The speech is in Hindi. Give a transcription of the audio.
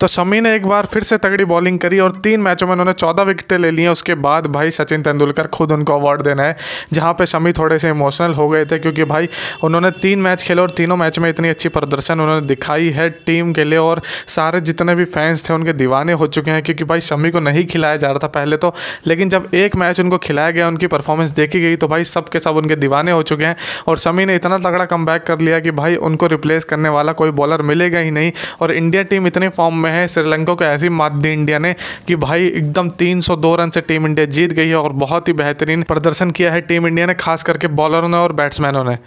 तो शमी ने एक बार फिर से तगड़ी बॉलिंग करी और तीन मैचों में उन्होंने चौदह विकेटें ले ली हैं उसके बाद भाई सचिन तेंदुलकर खुद उनको अवार्ड देना है जहाँ पर शमी थोड़े से इमोशनल हो गए थे क्योंकि भाई उन्होंने तीन मैच खेले और तीनों मैच में इतनी अच्छी प्रदर्शन उन्होंने दिखाई है टीम के लिए और सारे जितने भी फैंस थे उनके दीवाने हो चुके हैं क्योंकि भाई शमी को नहीं खिलाया जा रहा था पहले तो लेकिन जब एक मैच उनको खिलाया गया उनकी परफॉर्मेंस देखी गई तो भाई सब के सब उनके दीवाने हो चुके हैं और शमी ने इतना तगड़ा कम कर लिया कि भाई उनको रिप्लेस करने वाला कोई बॉलर मिलेगा ही नहीं और इंडिया टीम इतने फॉर्म में है श्रीलंका को ऐसी मात दी इंडिया ने कि भाई एकदम 302 रन से टीम इंडिया जीत गई है और बहुत ही बेहतरीन प्रदर्शन किया है टीम इंडिया ने खास करके बॉलरों ने और बैट्समैनों ने